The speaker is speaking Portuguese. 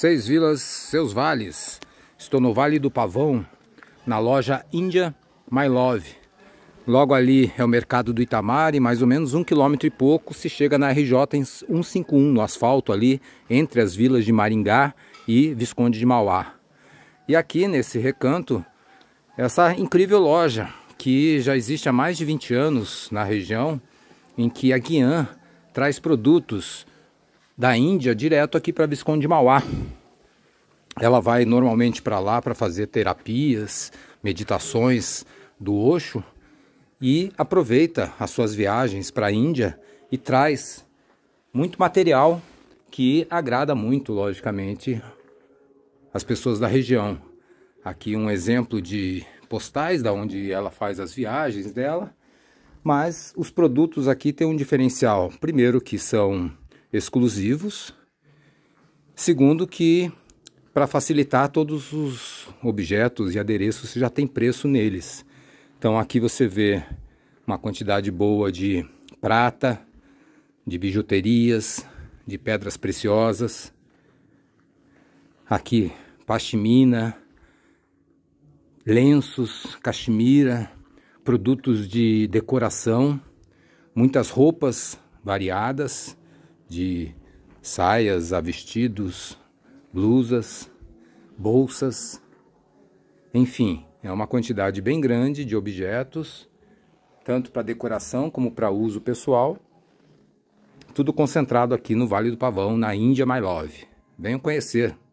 Seis vilas, seus vales. Estou no Vale do Pavão, na loja Índia My Love. Logo ali é o mercado do Itamar e mais ou menos um quilômetro e pouco se chega na RJ 151, no asfalto ali, entre as vilas de Maringá e Visconde de Mauá. E aqui nesse recanto, essa incrível loja que já existe há mais de 20 anos na região, em que a Guian traz produtos da Índia direto aqui para Visconde de Mauá. Ela vai normalmente para lá para fazer terapias, meditações do Osho e aproveita as suas viagens para a Índia e traz muito material que agrada muito, logicamente, as pessoas da região. Aqui um exemplo de postais da onde ela faz as viagens dela, mas os produtos aqui têm um diferencial. Primeiro que são exclusivos. Segundo, que para facilitar todos os objetos e adereços já tem preço neles. Então aqui você vê uma quantidade boa de prata, de bijuterias, de pedras preciosas. Aqui pashmina, lenços, cachemira, produtos de decoração, muitas roupas variadas de saias a vestidos, blusas, bolsas, enfim, é uma quantidade bem grande de objetos, tanto para decoração como para uso pessoal. Tudo concentrado aqui no Vale do Pavão, na Índia My Love. Venham conhecer.